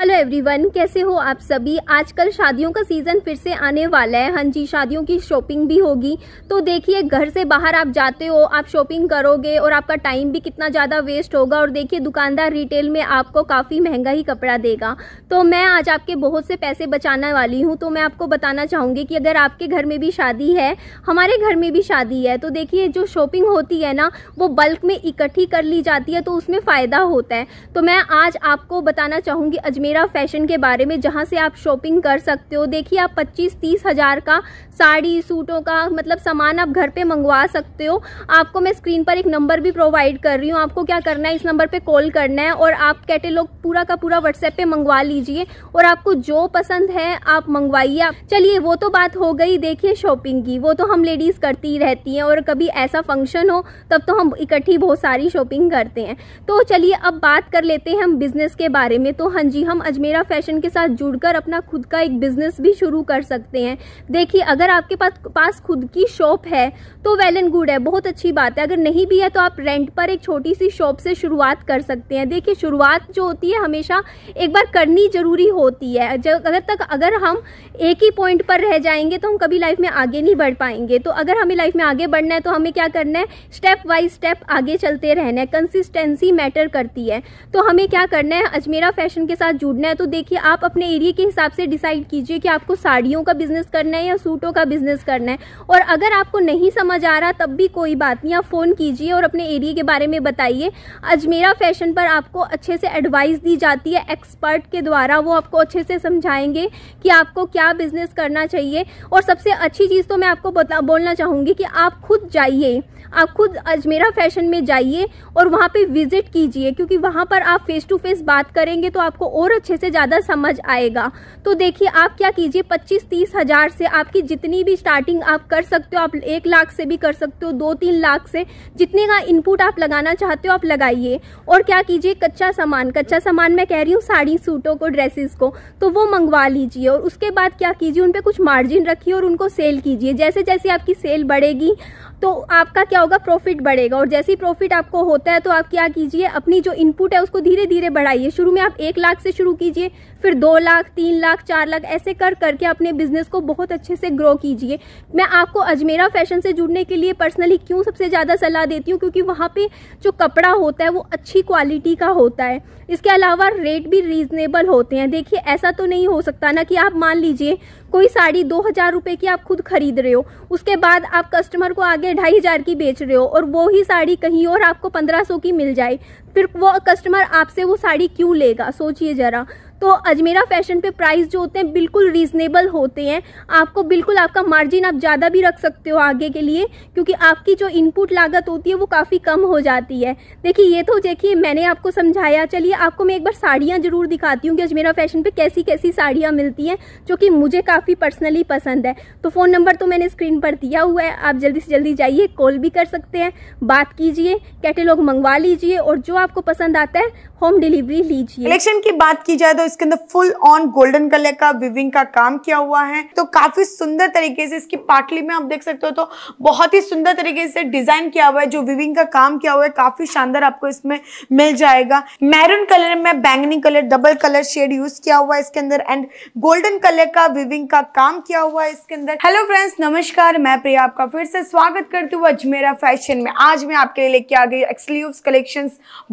hello everyone कैसे हो आप सभी आजकल शादियों का सीज़न फिर से आने वाला है हाँ जी शादियों की शॉपिंग भी होगी तो देखिए घर से बाहर आप जाते हो आप शॉपिंग करोगे और आपका टाइम भी कितना ज़्यादा वेस्ट होगा और देखिए दुकानदार रिटेल में आपको काफ़ी महंगा ही कपड़ा देगा तो मैं आज आपके बहुत से पैसे बचाने वाली हूँ तो मैं आपको बताना चाहूँगी कि अगर आपके घर में भी शादी है हमारे घर में भी शादी है तो देखिए जो शॉपिंग होती है ना वो बल्क में इकट्ठी कर ली जाती है तो उसमें फ़ायदा होता है तो मैं आज आपको बताना चाहूँगी अजमेर बनेरा फैशन के बारे में जहाँ से आप शॉपिंग कर सकते हो देखिए आप पच्चीस तीस हज़ार का साड़ी सूटों का मतलब सामान आप घर पे मंगवा सकते हो आपको मैं स्क्रीन पर एक नंबर भी प्रोवाइड कर रही हूँ आपको क्या करना है इस नंबर पर कॉल करना है और आप कैटेलॉग पूरा का पूरा व्हाट्सएप पे मंगवा लीजिए और आपको जो पसंद है आप मंगवाइए चलिए वो तो बात हो गई देखिए शॉपिंग की वो तो हम लेडीज़ करती ही रहती हैं और कभी ऐसा फंक्शन हो तब तो हम इकट्ठी बहुत सारी शॉपिंग करते हैं तो चलिए अब बात कर लेते हैं हम बिज़नेस के बारे में तो हाँ जी हम हम अजमेरा फैशन के साथ जुड़कर अपना खुद का एक बिजनेस भी शुरू कर सकते हैं देखिए अगर आपके पास पास खुद की शॉप है तो वेल एंड गुड है बहुत अच्छी बात है अगर नहीं भी है तो आप रेंट पर एक छोटी सी शॉप से शुरुआत कर सकते हैं देखिए शुरुआत जो होती है हमेशा एक बार करनी ज़रूरी होती है अगर तक अगर हम एक ही पॉइंट पर रह जाएंगे तो हम कभी लाइफ में आगे नहीं बढ़ पाएंगे तो अगर हमें लाइफ में आगे बढ़ना है तो हमें क्या करना है स्टेप बाई स्टेप आगे चलते रहना है कंसिस्टेंसी मैटर करती है तो हमें क्या करना है अजमेरा फैशन के साथ जुड़ना है तो देखिए आप अपने एरिया के हिसाब से डिसाइड कीजिए कि आपको साड़ियों का बिजनेस करना है या सूटों का बिजनेस करना है और अगर आपको नहीं समझ आ रहा तब भी कोई बात नहीं आप फ़ोन कीजिए और अपने एरिया के बारे में बताइए अजमेरा फैशन पर आपको अच्छे से एडवाइस दी जाती है एक्सपर्ट के द्वारा वो आपको अच्छे से समझाएंगे कि आपको क्या बिजनेस करना चाहिए और सबसे अच्छी चीज़ तो मैं आपको बोलना चाहूंगी कि आप खुद जाइए आप खुद अजमेरा फैशन में जाइए और वहाँ पे विजिट कीजिए क्योंकि वहाँ पर आप फेस टू फेस बात करेंगे तो आपको और अच्छे से ज़्यादा समझ आएगा तो देखिए आप क्या कीजिए पच्चीस तीस हज़ार से आपकी जितनी भी स्टार्टिंग आप कर सकते हो आप एक लाख से भी कर सकते हो दो तीन लाख से जितने का इनपुट आप लगाना चाहते हो आप लगाइए और क्या कीजिए कच्चा सामान कच्चा सामान मैं कह रही हूँ साड़ी सूटों को ड्रेसेस को तो वो मंगवा लीजिए और उसके बाद क्या कीजिए उन पर कुछ मार्जिन रखिए और उनको सेल कीजिए जैसे जैसे आपकी सेल बढ़ेगी तो आपका क्या होगा प्रॉफिट बढ़ेगा और जैसे ही प्रॉफिट आपको होता है तो आप क्या कीजिए अपनी जो इनपुट है उसको धीरे धीरे बढ़ाइए शुरू में आप एक लाख से शुरू कीजिए फिर दो लाख तीन लाख चार लाख ऐसे कर करके अपने बिजनेस को बहुत अच्छे से ग्रो कीजिए मैं आपको अजमेरा फैशन से जुड़ने के लिए पर्सनली क्यों सबसे ज़्यादा सलाह देती हूँ क्योंकि वहां पे जो कपड़ा होता है वो अच्छी क्वालिटी का होता है इसके अलावा रेट भी रीजनेबल होते हैं देखिए ऐसा तो नहीं हो सकता ना कि आप मान लीजिए कोई साड़ी दो हज़ार रुपए की आप खुद खरीद रहे हो उसके बाद आप कस्टमर को आगे के ढाई हज़ार की बेच रहे हो और वो ही साड़ी कहीं और आपको पंद्रह सौ की मिल जाए फिर वो कस्टमर आपसे वो साड़ी क्यों लेगा सोचिए ज़रा तो अजमेरा फैशन पे प्राइस जो होते हैं बिल्कुल रीजनेबल होते हैं आपको बिल्कुल आपका मार्जिन आप ज़्यादा भी रख सकते हो आगे के लिए क्योंकि आपकी जो इनपुट लागत होती है वो काफ़ी कम हो जाती है देखिए ये तो देखिए मैंने आपको समझाया चलिए आपको मैं एक बार साड़ियाँ ज़रूर दिखाती हूँ कि अजमेरा फैशन पर कैसी कैसी साड़ियाँ मिलती हैं जो कि मुझे काफ़ी पर्सनली पसंद है तो फ़ोन नंबर तो मैंने स्क्रीन पर दिया हुआ है आप जल्दी से जल्दी जाइए कॉल भी कर सकते हैं बात कीजिए कैटेलॉग मंगवा लीजिए और जो आपको पसंद आता है होम डिलीवरी लीजिए कलेक्शन की बात की जाए तो इसके अंदर फुल ऑन गोल्डन कलर का विविंग का काम किया हुआ है तो काफी सुंदर तरीके से इसकी पाटली में आप देख सकते हो तो बहुत ही सुंदर तरीके से डिजाइन किया हुआ है जो विविंग का काम किया हुआ है काफी शानदार आपको इसमें मिल जाएगा मैरून कलर में बैंगनी colour double colour shade use किया हुआ है इसके अंदर एंड गोल्डन कलर का विविंग का काम किया हुआ है इसके अंदर हेलो फ्रेंड्स नमस्कार मैं प्रिया आपका फिर से स्वागत करती हूँ अजमेरा फैशन में आज मैं आपके लिए लेके आ गई एक्सक्लूस कलेक्शन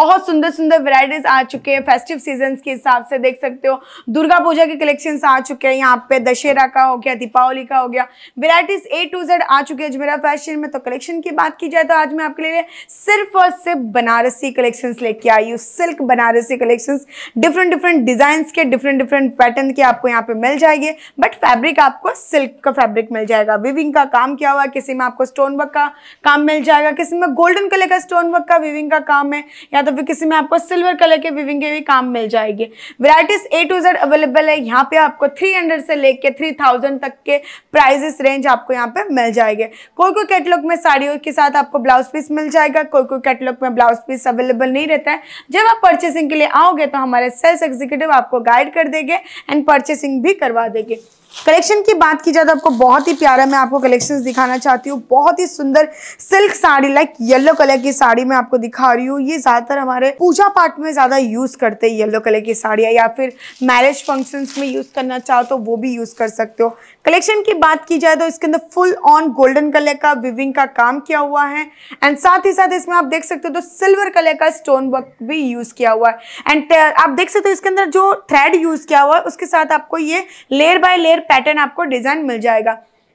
बहुत सुंदर सुंदर वेरायटी फ्राइडेज आ चुके हैं फेस्टिव सीजन के हिसाब से देख सकते हो दुर्गा पूजा के कलेक्शन आ चुके हैं यहाँ पे दशहरा का हो गया दीपावली का हो गया वेराइटीज ए टू जेड आ चुके हैं अजमेरा फैशन में तो कलेक्शन की बात की जाए तो आज मैं आपके लिए सिर्फ और सिर्फ बनारसी कलेक्शन लेके आई हूँ silk Banarasi collection different different design के डिफरेंट डिफरेंट पैटर्न के आपको यहाँ पे मिल जाएंगे बट फैब्रिक आपको सिल्क का फैब्रिक मिल जाएगा विविंग का काम क्या हुआ किसी में आपको स्टोन वर्क का काम मिल जाएगा किसी में गोल्डन कलर का स्टोन वर्क का विविंग का काम है या तो फिर किसी में आपको सिल्वर कलर के विविंग के भी काम मिल जाएगी varieties A to Z available है यहाँ पे आपको 300 से लेके 3000 तक के प्राइजेस रेंज आपको यहाँ पे मिल जाएंगे कोई कोई कैटलॉग में साड़ियों के साथ आपको ब्लाउज पीस मिल जाएगा कोई कोई कैटलॉग में ब्लाउज पीस अवेलेबल नहीं रहता है जब आप परचेसिंग के लिए आओगे तो हमारे सेल्स एग्जीक्यूटिव आपको गाइड कर देंगे एंड परचेसिंग भी करवा देंगे कलेक्शन की बात की जाए तो आपको बहुत ही प्यारा मैं आपको कलेक्शंस दिखाना चाहती हूँ बहुत ही सुंदर silk sari like yellow colour की साड़ी मैं आपको दिखा रही हूँ ये ज़्यादातर हमारे पूजा पाठ में ज़्यादा यूज़ करते हैं येलो कलर की साड़ियाँ या फिर मैरिज फंक्शंस में यूज़ करना चाहो तो वो भी यूज़ कर सकते हो कलेक्शन की बात की जाए तो इसके अंदर फुल ऑन गोल्डन कलर का विविंग का काम किया हुआ है एंड साथ ही साथ इसमें आप देख सकते हो तो सिल्वर कलर का स्टोन वर्क भी यूज़ किया हुआ है एंड आप देख सकते हो इसके अंदर जो थ्रेड यूज़ किया हुआ है उसके साथ आपको ये layer by layer clear pattern आपको डिजाइन मिल जाएगा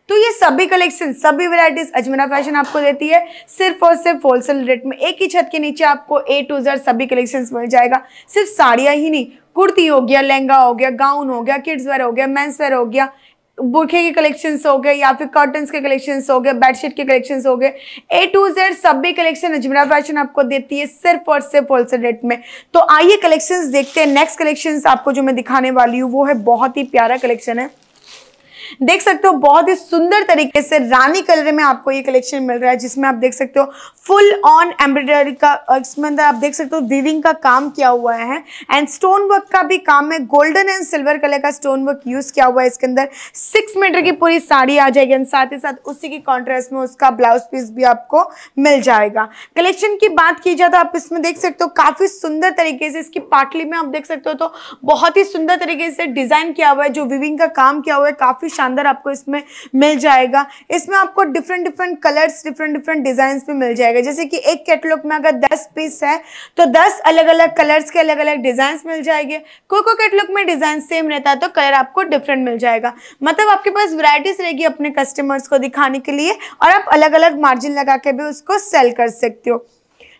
तो ये सभी कलेक्शन सभी वैरायटीज अजमेरा फैशन आपको देती है सिर्फ और सिर्फ होलसेल रेट में एक ही छत के नीचे आपको ए टू जेड सभी कलेक्शन मिल जाएगा सिर्फ साड़ियाँ ही नहीं कुर्ती हो गया लहंगा हो गया गाउन हो गया किड्स वेयर हो गया मेन्स वेयर हो गया बुरखे के कलेक्शंस हो गए या फिर कर्टन्स के कलेक्शंस हो गए बेडशीट के कलेक्शंस हो गए ए टू जेड सभी कलेक्शन अजमेरा फैशन आपको देती है सिर्फ और सिर्फ होलसेल रेट में तो आइए कलेक्शंस देखते हैं नेक्स्ट कलेक्शंस आपको जो मैं दिखाने वाली हूँ वो है बहुत ही प्यारा कलेक्शन है देख सकते हो बहुत ही सुंदर तरीके से रानी कलर में आपको ये कलेक्शन मिल रहा है जिसमें आप देख सकते हो फुल ऑन एम्ब्रॉयडरी का इसमें अंदर आप देख सकते हो वीविंग का काम किया हुआ है एंड स्टोन वर्क का भी काम है गोल्डन एंड सिल्वर कलर का स्टोन वर्क यूज किया हुआ है इसके अंदर सिक्स मीटर की पूरी साड़ी आ जाएगी एंड साथ ही साथ उसी की कॉन्ट्रास्ट में उसका ब्लाउज पीस भी आपको मिल जाएगा कलेक्शन की बात की जाए तो आप इसमें देख सकते हो काफी सुंदर तरीके से इसकी पाटली में आप देख सकते हो तो बहुत ही सुंदर तरीके से डिजाइन किया हुआ है जो विविंग का काम किया हुआ है काफी शानदार आपको इसमें मिल जाएगा इसमें आपको different different colours different different design में मिल जाएगा जैसे कि एक कैटलॉग में अगर दस पीस है तो दस अलग अलग कलर्स के अलग अलग डिजाइन मिल जाएंगे कोई कोई कैटलॉग में डिजाइन सेम रहता है तो कलर आपको डिफरेंट मिल जाएगा मतलब आपके पास वैरायटीज रहेगी अपने कस्टमर्स को दिखाने के लिए और आप अलग अलग मार्जिन लगा के भी उसको सेल कर सकते हो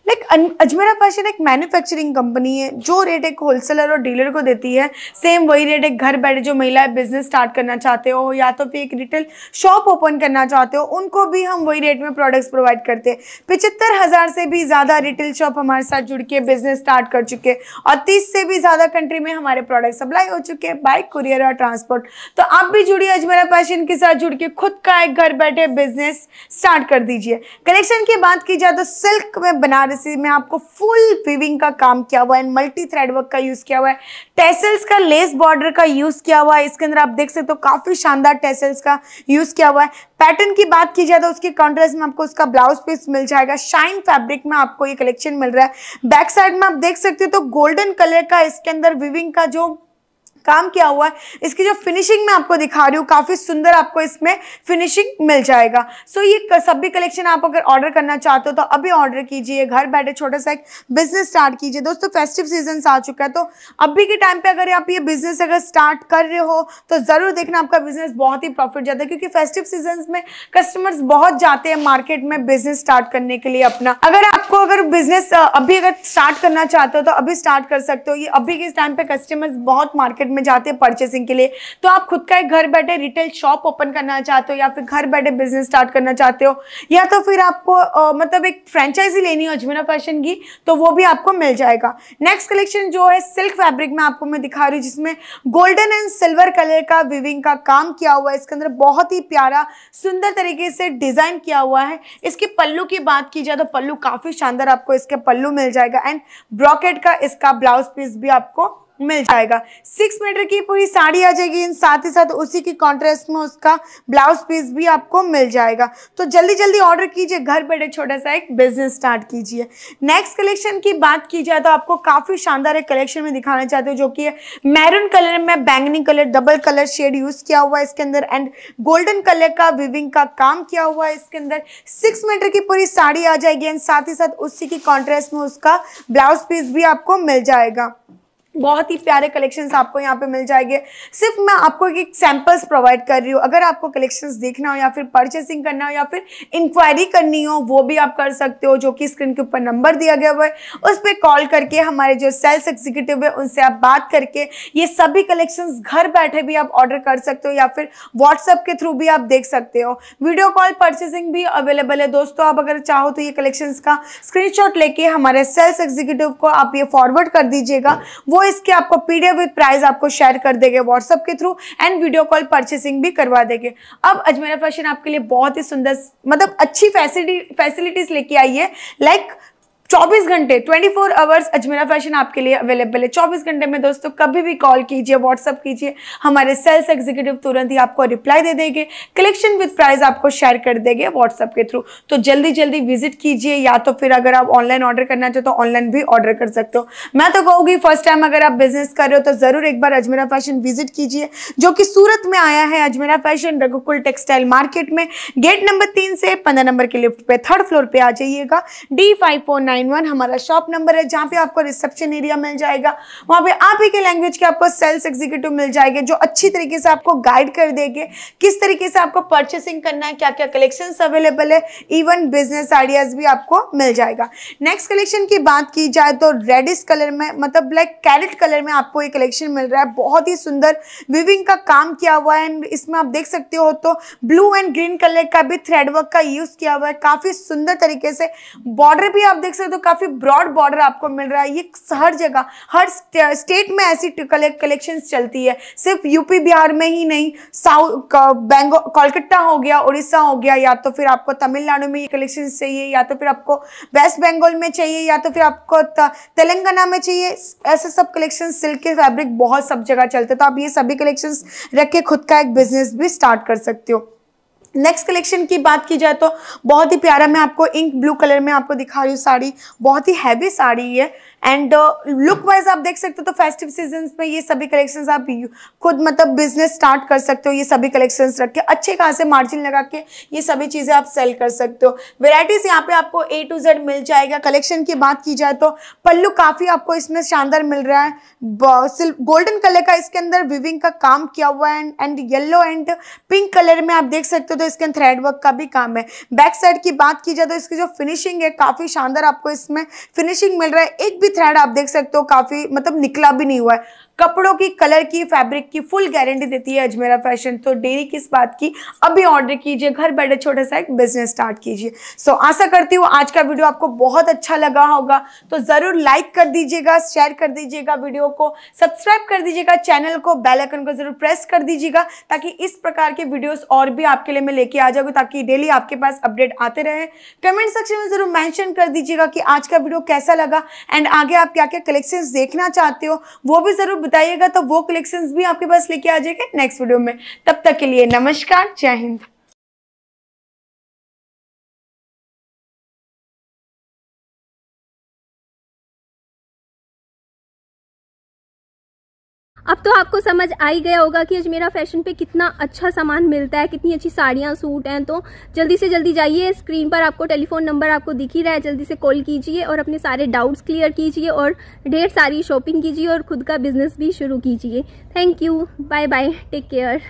लाइक अजमेरा फैशन एक मैन्युफैक्चरिंग कंपनी है जो रेट एक होलसेलर और डीलर को देती है सेम वही रेट एक घर बैठे जो महिलाएं बिजनेस स्टार्ट करना चाहते हो या तो फिर एक रिटेल शॉप ओपन करना चाहते हो उनको भी हम वही रेट में प्रोडक्ट्स प्रोवाइड करते हैं पिचहत्तर हज़ार से भी ज़्यादा रिटेल शॉप हमारे साथ जुड़ के बिजनेस स्टार्ट कर चुके और तीस से भी ज़्यादा कंट्री में हमारे प्रोडक्ट सप्लाई हो चुके हैं बाइक कुरियर और ट्रांसपोर्ट तो आप भी जुड़िए अजमेरा फैशन के साथ जुड़ के खुद का एक घर बैठे बिजनेस स्टार्ट कर दीजिए कलेक्शन की बात की जाए तो सिल्क में बना बनारसी में आपको फुल विविंग का काम किया हुआ है मल्टी थ्रेड वर्क का यूज़ किया हुआ है टेसल्स का लेस बॉर्डर का यूज़ किया हुआ है इसके अंदर आप देख सकते हो तो काफ़ी शानदार टेसल्स का यूज़ किया हुआ है पैटर्न की बात की जाए तो उसके कॉन्ट्रास्ट में आपको उसका ब्लाउज पीस मिल जाएगा शाइन फैब्रिक में आपको ये कलेक्शन मिल रहा है बैक साइड में आप देख सकते हो तो गोल्डन कलर का इसके अंदर विविंग का जो काम किया हुआ है इसकी जो फिनिशिंग मैं आपको दिखा रही हूँ काफ़ी सुंदर आपको इसमें फिनिशिंग मिल जाएगा सो so, ये सभी कलेक्शन आप अगर ऑर्डर करना चाहते हो तो अभी ऑर्डर कीजिए घर बैठे छोटा सा एक बिजनेस स्टार्ट कीजिए दोस्तों फेस्टिव सीजन आ चुका है तो अभी के टाइम पे अगर आप ये बिजनेस अगर स्टार्ट कर रहे हो तो ज़रूर देखना आपका बिजनेस बहुत ही प्रॉफिट जाता है क्योंकि फेस्टिव सीजन में कस्टमर्स बहुत जाते हैं मार्केट में बिजनेस स्टार्ट करने के लिए अपना अगर आपको अगर बिजनेस अभी अगर स्टार्ट करना चाहते हो तो अभी स्टार्ट कर सकते हो ये अभी के टाइम पे कस्टमर्स बहुत मार्केट मार्केट में जाते हैं परचेसिंग के लिए तो आप खुद का एक घर बैठे रिटेल शॉप ओपन करना चाहते हो या फिर घर बैठे बिजनेस स्टार्ट करना चाहते हो या तो फिर आपको आ, मतलब एक फ्रेंचाइजी लेनी हो अजमेरा फैशन की तो वो भी आपको मिल जाएगा नेक्स्ट कलेक्शन जो है सिल्क फैब्रिक में आपको मैं दिखा रही हूँ जिसमें गोल्डन एंड सिल्वर कलर का विविंग का काम किया हुआ है इसके अंदर बहुत ही प्यारा सुंदर तरीके से डिज़ाइन किया हुआ है इसके पल्लू की बात की जाए तो पल्लू काफ़ी शानदार आपको इसके पल्लू मिल जाएगा एंड ब्रॉकेट का इसका ब्लाउज पीस भी आपको मिल जाएगा सिक्स मीटर की पूरी साड़ी आ जाएगी इन साथ ही साथ उसी की कॉन्ट्रेस्ट में उसका ब्लाउज पीस भी आपको मिल जाएगा तो जल्दी जल्दी ऑर्डर कीजिए घर बैठे छोटा सा एक बिजनेस स्टार्ट कीजिए नेक्स्ट कलेक्शन की बात की जाए तो आपको काफ़ी शानदार एक कलेक्शन में दिखाना चाहते हो जो कि मैरून कलर में बैंगनी colour double colour shade use किया हुआ है इसके अंदर एंड गोल्डन कलर का विविंग का काम किया हुआ है इसके अंदर सिक्स मीटर की पूरी साड़ी आ जाएगी एंड साथ ही साथ उसी की कॉन्ट्रेस्ट में उसका ब्लाउज पीस भी आपको मिल जाएगा बहुत ही प्यारे कलेक्शंस आपको यहाँ पे मिल जाएंगे सिर्फ मैं आपको एक सैम्पल्स प्रोवाइड कर रही हूँ अगर आपको कलेक्शंस देखना हो या फिर परचेसिंग करना हो या फिर इंक्वायरी करनी हो वो भी आप कर सकते हो जो कि स्क्रीन के ऊपर नंबर दिया गया हुआ है उस पर कॉल करके हमारे जो सेल्स एग्जीक्यूटिव है उनसे आप बात करके ये सभी कलेक्शन घर बैठे भी आप ऑर्डर कर सकते हो या फिर व्हाट्सअप के थ्रू भी आप देख सकते हो वीडियो कॉल परचेसिंग भी अवेलेबल है दोस्तों आप अगर चाहो तो ये कलेक्शंस का स्क्रीन लेके हमारे सेल्स एग्जीक्यूटिव को आप ये फॉरवर्ड कर दीजिएगा वो इसके आपको पीडीएफ विद प्राइस आपको शेयर कर देंगे व्हाट्सअप के through and video call purchasing भी करवा देंगे अब अजमेरा फैशन आपके लिए बहुत ही सुंदर मतलब अच्छी फैसिलिटी फैसिलिटीज लेके आई है लाइक 24 घंटे 24 फोर आवर्स अजमेरा फैशन आपके लिए अवेलेबल है 24 घंटे में दोस्तों कभी भी कॉल कीजिए व्हाट्सअप कीजिए हमारे सेल्स एग्जीक्यूटिव तुरंत ही आपको रिप्लाई दे देंगे कलेक्शन विद प्राइस आपको शेयर कर देंगे व्हाट्सअप के थ्रू तो जल्दी जल्दी विजिट कीजिए या तो फिर अगर आप ऑनलाइन ऑर्डर करना चाहते हो तो ऑनलाइन भी ऑर्डर कर सकते हो मैं तो कहूँगी फर्स्ट टाइम अगर आप बिजनेस कर रहे हो तो ज़रूर एक बार अजमेरा फैशन विजिट कीजिए जो कि सूरत में आया है Ajmera Fashion Raghukul Textile Market में गेट नंबर तीन से पंद्रह नंबर के लिफ्ट पे थर्ड फ्लोर पे आ जाइएगा D five four nine nine one हमारा शॉप नंबर है जहाँ पे आपको रिसेप्शन एरिया मिल जाएगा वहाँ पे आप ही के लैंग्वेज के आपको सेल्स एग्जीक्यूटिव मिल जाएंगे जो अच्छी तरीके से आपको गाइड कर देंगे किस तरीके से आपको परचेसिंग करना है क्या क्या कलेक्शन अवेलेबल है इवन बिजनेस आइडियाज भी आपको मिल जाएगा नेक्स्ट कलेक्शन की बात की जाए तो रेडिस कलर में मतलब ब्लैक कैरेट कलर में आपको ये कलेक्शन मिल रहा है बहुत ही सुंदर विविंग का काम किया हुआ है एंड इसमें आप देख सकते हो तो ब्लू एंड ग्रीन कलर का भी थ्रेडवर्क का यूज किया हुआ है काफी सुंदर तरीके से बॉर्डर भी आप देख सकते तो काफ़ी ब्रॉड बॉर्डर आपको मिल रहा है ये हर जगह हर स्टेट में ऐसी कलेक्शन चलती है सिर्फ यूपी बिहार में ही नहीं साउथ बैंगो कोलकाता हो गया उड़ीसा हो गया या तो फिर आपको तमिलनाडु में ये कलेक्शन चाहिए या तो फिर आपको वेस्ट बंगाल में चाहिए या तो फिर आपको तेलंगाना में चाहिए ऐसे सब कलेक्शन सिल्क के फैब्रिक बहुत सब जगह चलते तो आप ये सभी कलेक्शन रख के खुद का एक बिजनेस भी स्टार्ट कर सकते हो नेक्स्ट कलेक्शन की बात की जाए तो बहुत ही प्यारा मैं आपको इंक ब्लू कलर में आपको दिखा रही हूँ साड़ी बहुत ही हैवी साड़ी है एंड लुक वाइज आप देख सकते हो तो फेस्टिव सीजन में ये सभी कलेक्शंस आप खुद मतलब बिजनेस स्टार्ट कर सकते हो ये सभी कलेक्शंस रख के अच्छे खासे मार्जिन लगा के ये सभी चीज़ें आप सेल कर सकते हो वेराइटीज़ यहाँ पे आपको ए टू जेड मिल जाएगा कलेक्शन की बात की जाए तो पल्लू काफ़ी आपको इसमें शानदार मिल रहा है गोल्डन कलर का इसके अंदर विविंग का काम किया हुआ है and yellow and pink colour में आप देख सकते हो तो इसके अंदर थ्रेड वर्क का भी काम है बैक साइड की बात की जाए तो इसकी जो फिनिशिंग है काफ़ी शानदार आपको इसमें फिनिशिंग मिल रहा है एक भी थ्रेड आप देख सकते हो काफी मतलब निकला भी नहीं हुआ है कपड़ों की कलर की फैब्रिक की फुल गारंटी देती है अजमेरा फैशन तो डेरी किस बात की अभी ऑर्डर कीजिए घर बैठे छोटा सा एक बिजनेस स्टार्ट कीजिए सो आशा करती हूँ आज का वीडियो आपको बहुत अच्छा लगा होगा तो ज़रूर लाइक कर दीजिएगा शेयर कर दीजिएगा वीडियो को सब्सक्राइब कर दीजिएगा चैनल को बेलाइकन को ज़रूर प्रेस कर दीजिएगा ताकि इस प्रकार के वीडियोज़ और भी आपके लिए मैं लेके आ जाऊंगा ताकि डेली आपके पास अपडेट आते रहे कमेंट सेक्शन में ज़रूर मैंशन कर दीजिएगा कि आज का वीडियो कैसा लगा एंड आगे आप क्या क्या कलेक्शन देखना चाहते हो वो भी ज़रूर बताइएगा तो वो कलेक्शंस भी आपके पास लेके आ जाएगा नेक्स्ट वीडियो में तब तक के लिए नमस्कार जय हिंद अब तो आपको समझ आ ही गया होगा कि आज मेरा फैशन पे कितना अच्छा सामान मिलता है कितनी अच्छी साड़ियाँ सूट हैं तो जल्दी से जल्दी जाइए स्क्रीन पर आपको टेलीफोन नंबर आपको दिख ही रहा है जल्दी से कॉल कीजिए और अपने सारे डाउट्स क्लियर कीजिए और ढेर सारी शॉपिंग कीजिए और खुद का बिजनेस भी शुरू कीजिए thank you bye bye take care